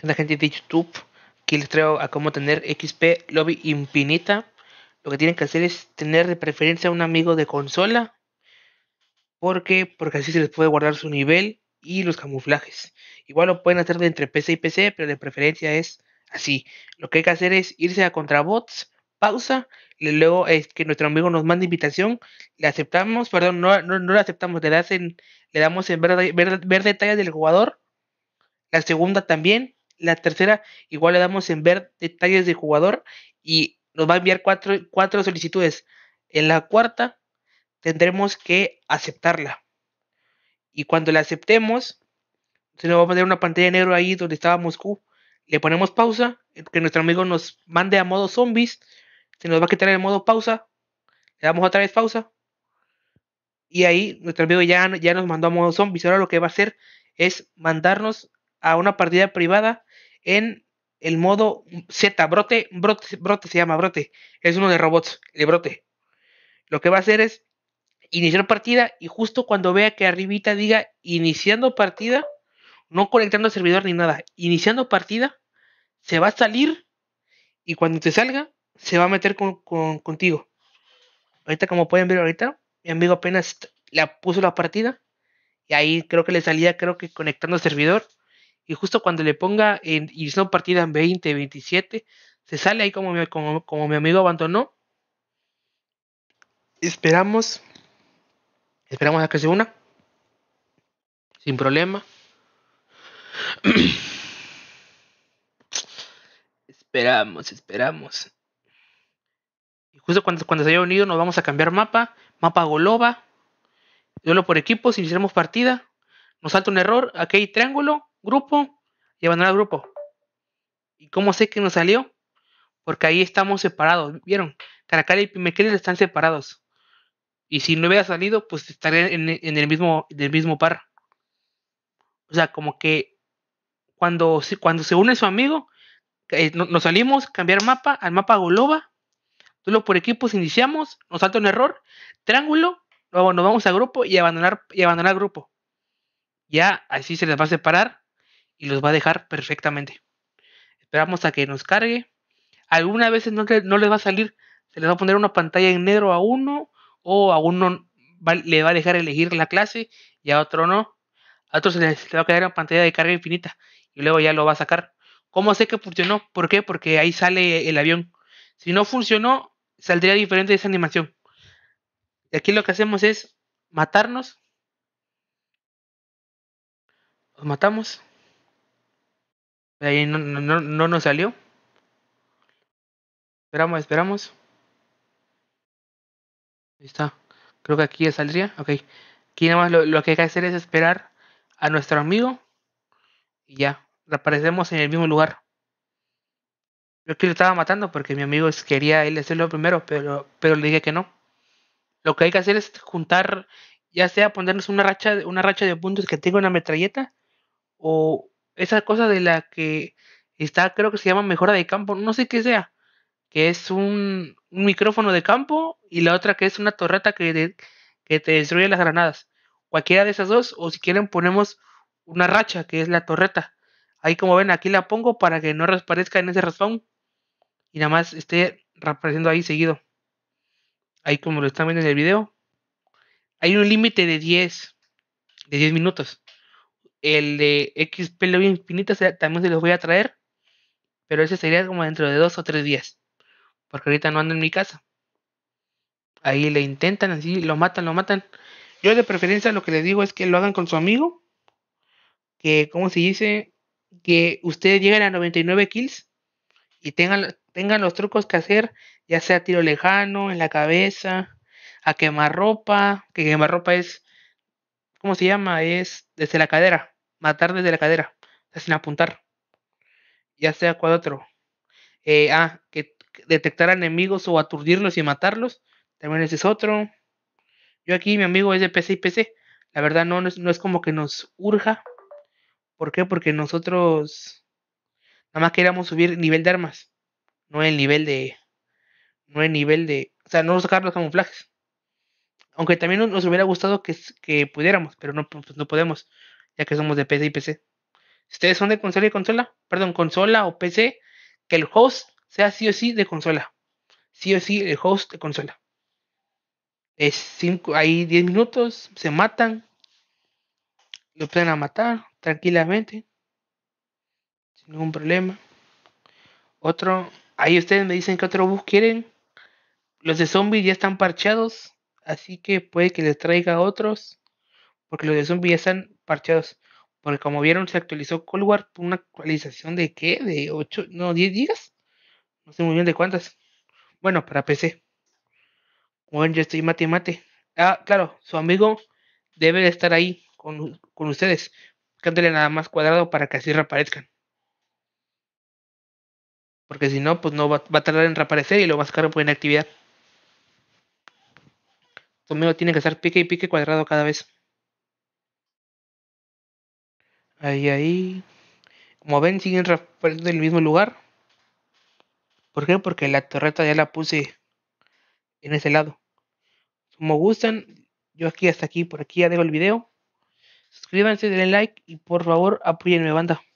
La gente de YouTube que les traigo a cómo tener XP Lobby Infinita. Lo que tienen que hacer es tener de preferencia un amigo de consola. Porque, porque así se les puede guardar su nivel y los camuflajes. Igual lo pueden hacer de entre PC y PC, pero de preferencia es así. Lo que hay que hacer es irse a contrabots, pausa, y luego es que nuestro amigo nos mande invitación, le aceptamos, perdón, no, no, aceptamos, le, hacen, le damos en ver detalles del jugador, la segunda también, la tercera igual le damos en ver detalles de jugador y nos va a enviar cuatro, solicitudes. En la cuarta tendremos que aceptarla. Y cuando la aceptemos, se nos va a poner una pantalla negro ahí donde estaba Moscú. Le ponemos pausa, eh, que nuestro amigo nos mande a modo zombies. Se nos va a quitar el modo pausa. Le damos otra vez pausa. Y ahí nuestro amigo ya, ya nos mandó a modo zombies. Ahora lo que va a hacer es mandarnos a una partida privada en el modo Z, brote, brote, brote se llama, brote. Es uno de robots, de brote. Lo que va a hacer es iniciar partida y justo cuando vea que arribita diga iniciando partida, no conectando servidor ni nada, iniciando partida, se va a salir y cuando te salga, se va a meter contigo. Ahorita como pueden ver ahorita, mi amigo apenas le puso la partida y ahí creo que le salía, creo que conectando al servidor y justo cuando le ponga en son partida en 20, 27, se sale ahí como mi, como, mi amigo abandonó. Esperamos, esperamos a que se una, sin problema. esperamos, esperamos. Y justo cuando, cuando se haya unido nos vamos a cambiar mapa, mapa Goloba, duelo por equipos, iniciamos partida, nos salta un error, aquí hay triángulo, grupo y abandonar grupo. ¿Y cómo sé que nos salió? Porque ahí estamos separados, ¿vieron? Caracal y Pimequeles están separados. Y si no hubiera salido, pues estaría en, el, mismo, Del mismo par. O sea, como que cuando, cuando se une su amigo, eh, nos salimos, cambiar mapa al mapa Goloba. Solo por equipos iniciamos, nos salta un error, triángulo, luego nos vamos a grupo y abandonar, y abandonar grupo. Ya así se les va a separar y los va a dejar perfectamente. Esperamos a que nos cargue. Algunas veces no, no les va a salir, se les va a poner una pantalla en negro a uno o a uno le va a dejar elegir la clase y a otro no. A otro se les, va a quedar una pantalla de carga infinita y luego ya lo va a sacar. ¿Cómo sé que funcionó? ¿Por qué? Porque ahí sale el avión. Si no funcionó, saldría diferente esa animación. Y aquí lo que hacemos es matarnos. Los matamos. De ahí no, no, nos salió. Esperamos, esperamos. Ahí está. Creo que aquí ya saldría. Ok. Aquí nada más lo, que hay que hacer es esperar a nuestro amigo. Y ya. Reaparecemos en el mismo lugar. Yo que lo estaba matando porque mi amigo quería él hacerlo primero, pero, pero le dije que no. Lo que hay que hacer es juntar, ya sea ponernos una racha, una racha de puntos que tenga una metralleta o, esa cosa de la que está, creo que se llama mejora de campo, no sé qué sea, que es un, micrófono de campo y la otra que es una torreta que, que te destruye las granadas. Cualquiera de esas dos, o si quieren ponemos una racha, que es la torreta. Ahí como ven, aquí la pongo para que no reaparezca en ese respawn y nada más esté reapareciendo ahí seguido. Ahí como lo están viendo en el video. Hay un límite de 10, de 10 minutos. El de XP Infinita también se los voy a traer. Pero ese sería como dentro de dos o tres días. Porque ahorita no andan en mi casa. Ahí le intentan, así lo matan, lo matan. Yo de preferencia lo que les digo es que lo hagan con su amigo. Que, como se dice? Que ustedes lleguen a 99 kills y tengan, tengan los trucos que hacer, ya sea tiro lejano, en la cabeza, a quemar ropa, que quemar ropa es ¿cómo se llama? Es desde la cadera, matar desde la cadera, sin apuntar. Ya sea cual otro. Eh, ah, que detectar enemigos o aturdirlos y matarlos, también ese es otro. Yo aquí, mi amigo es de PC y PC. La verdad no, no es, como que nos urja. ¿Por qué? Porque nosotros nada más queríamos subir nivel de armas. No el nivel de... No el nivel de... O sea, no sacar los camuflajes. Aunque también nos hubiera gustado que, pudiéramos, pero no, pues, no podemos, ya que somos de PC y PC. ustedes son de consola y consola, perdón, consola o PC, que el host sea sí o sí de consola. Sí o sí el host de consola. Es cinco, hay 10 minutos, se matan, lo pueden matar tranquilamente, sin ningún problema. Otro, ahí ustedes me dicen que otro bus quieren. Los de zombies ya están parchados así que puede que les traiga otros, porque los de zombies ya están parcheados. Porque como vieron, se actualizó Cold War por una actualización de qué? De 8, no, 10 días? No sé muy bien de cuántas. Bueno, para PC. Bueno, yo estoy mate mate. Ah, claro, su amigo debe de estar ahí con, con ustedes. Cándele nada más cuadrado para que así reaparezcan. Porque si no, pues no va, a tardar en reaparecer y lo más caro puede en actividad conmigo tiene que estar pique y pique cuadrado cada vez. Ahí, ahí. Como ven, siguen en el mismo lugar. ¿Por qué? Porque la torreta ya la puse en ese lado. Como gustan, yo aquí hasta aquí, por aquí ya dejo el video. Suscríbanse, denle like y por favor mi banda.